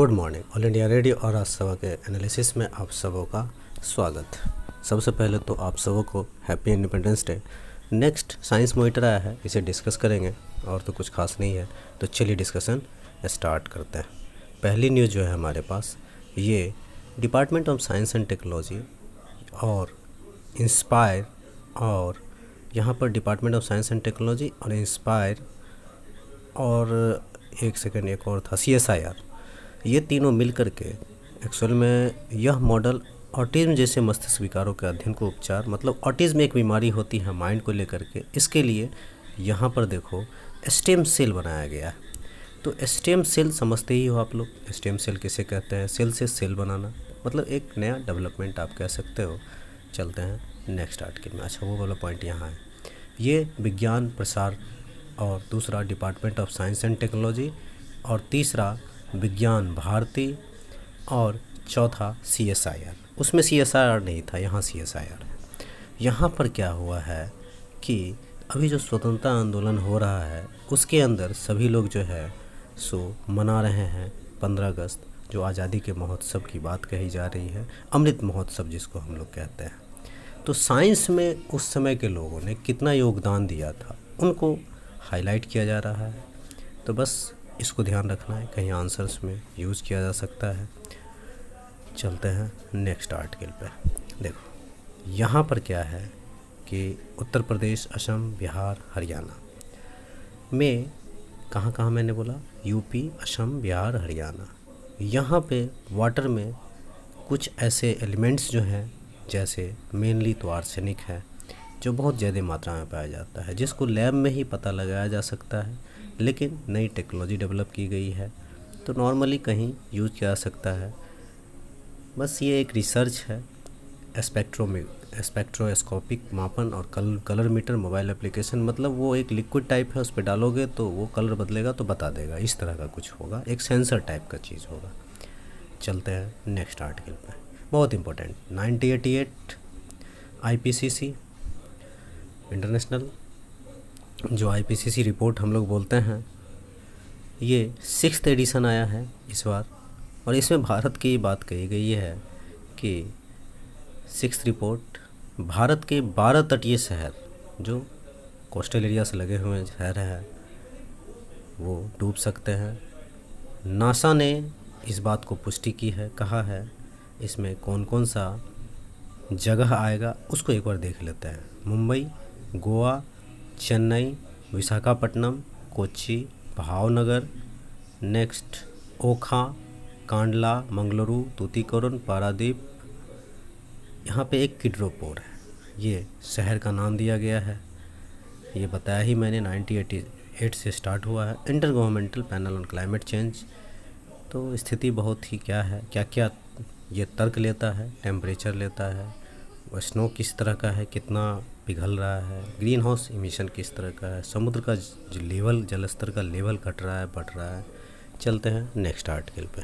good morning All India Radio और आज सभा के एनालिसिस में आप सबों का स्वागत सबसे पहले तो आप सबों को happy Independence Day next science monitor आया है इसे डिस्कस करेंगे और तो कुछ खास नहीं है तो चलिए डिस्कशन स्टार्ट करते हैं पहली न्यूज़ जो है हमारे पास ये department of science and technology और इंस्पायर और यहाँ पर department of science and technology और इंस्पायर और एक सेकेंड एक और था सी एस आई आर ये तीनों मिल के एक्चुअल में यह मॉडल ऑटिज्म जैसे मस्तिष्क विकारों के अध्ययन को उपचार मतलब ऑटिज्म एक बीमारी होती है माइंड को लेकर के इसके लिए यहाँ पर देखो स्टेम सेल बनाया गया है तो स्टेम सेल समझते ही हो आप लोग स्टेम सेल किसे कहते हैं सेल से सेल बनाना मतलब एक नया डेवलपमेंट आप कह सकते हो चलते हैं नेक्स्ट आर्टिकल में अच्छा वो वाला पॉइंट यहाँ है ये विज्ञान प्रसार और दूसरा department of science and technology और तीसरा विज्ञान भारती और चौथा सी एस आई आर उसमें सी एस आई आर नहीं था यहाँ सी एस आई आर है यहाँ पर क्या हुआ है कि अभी जो स्वतंत्रता आंदोलन हो रहा है उसके अंदर सभी लोग जो है सो मना रहे हैं पंद्रह अगस्त जो आज़ादी के महोत्सव की बात कही जा रही है अमृत महोत्सव जिसको हम लोग कहते हैं तो साइंस में उस समय के लोगों ने कितना योगदान दिया था उनको हाईलाइट किया जा रहा है तो बस इसको ध्यान रखना है कहीं आंसर्स में यूज़ किया जा सकता है चलते हैं नेक्स्ट आर्टिकल पे देखो यहाँ पर क्या है कि उत्तर प्रदेश असम बिहार हरियाणा में कहाँ कहाँ मैंने बोला यूपी असम बिहार हरियाणा यहाँ पे वाटर में कुछ ऐसे एलिमेंट्स जो हैं जैसे मेनली तो आर्सेनिक है जो बहुत ज़्यादा मात्रा में पाया जाता है जिसको लैब में ही पता लगाया जा सकता है लेकिन नई टेक्नोलॉजी डेवलप की गई है तो नॉर्मली कहीं यूज किया जा सकता है बस ये एक रिसर्च है स्पेक्ट्रोमिक स्पेक्ट्रोस्कोपिक मापन और कल कलर मीटर मोबाइल एप्लीकेशन मतलब वो एक लिक्विड टाइप है उस पर डालोगे तो वो कलर बदलेगा तो बता देगा इस तरह का कुछ होगा एक सेंसर टाइप का चीज़ होगा चलते हैं नेक्स्ट आर्टिकल पर बहुत important ninety eighty eight I P C C international जो आईपीसीसी रिपोर्ट हम लोग बोलते हैं ये सिक्स एडिशन आया है इस बार और इसमें भारत की बात कही गई है कि सिक्स रिपोर्ट भारत के बारह तटीय शहर जो कोस्टल एरिया से लगे हुए शहर हैं वो डूब सकते हैं नासा ने इस बात को पुष्टि की है कहा है इसमें कौन कौन सा जगह आएगा उसको एक बार देख लेते हैं मुंबई गोवा चेन्नई विशाखापट्टनम कोची भावनगर नेक्स्ट ओखा कांडला मंगलुरु तूतीकोरन पारादीप यहाँ पे एक किड्रोपोर है ये शहर का नाम दिया गया है ये बताया ही मैंने 1988 से स्टार्ट हुआ है intergovernmental panel on climate change तो स्थिति बहुत ही क्या है क्या क्या ये तर्क लेता है टेम्परेचर लेता है स्नो किस तरह का है कितना पिघल रहा है ग्रीन हाउस इमिशन किस तरह का है समुद्र का जो लेवल जलस्तर का लेवल घट रहा है बढ़ रहा है चलते हैं नेक्स्ट आर्टिकल पे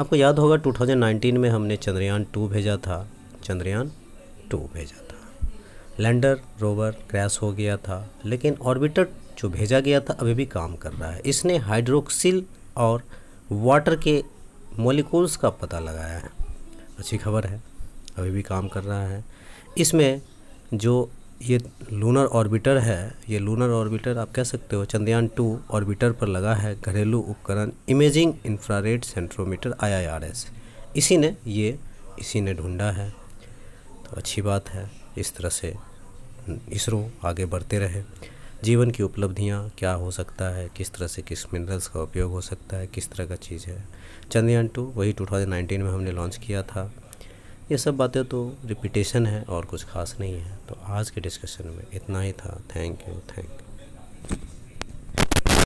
आपको याद होगा 2019 में हमने चंद्रयान टू भेजा था चंद्रयान टू भेजा था लैंडर रोवर क्रैश हो गया था लेकिन ऑर्बिटर जो भेजा गया था अभी भी काम कर रहा है इसने हाइड्रोक्सिल और वाटर के मोलिकूल्स का पता लगाया है अच्छी खबर है अभी भी काम कर रहा है इसमें जो ये लूनर ऑर्बिटर है ये लूनर ऑर्बिटर आप कह सकते हो चंद्रयान टू ऑर्बिटर पर लगा है घरेलू उपकरण इमेजिंग इंफ्रारेड सेंट्रोमीटर आईआईआरएस इसी ने ये इसी ने ढूंढा है तो अच्छी बात है इस तरह से इसरो आगे बढ़ते रहे जीवन की उपलब्धियाँ क्या हो सकता है किस तरह से किस मिनरल्स का उपयोग हो सकता है किस तरह का चीज़ है चंद्रयान टू वही टू में हमने लॉन्च किया था ये सब बातें तो रिपीटेशन है और कुछ खास नहीं है तो आज के डिस्कशन में इतना ही था थैंक यू थैंक यू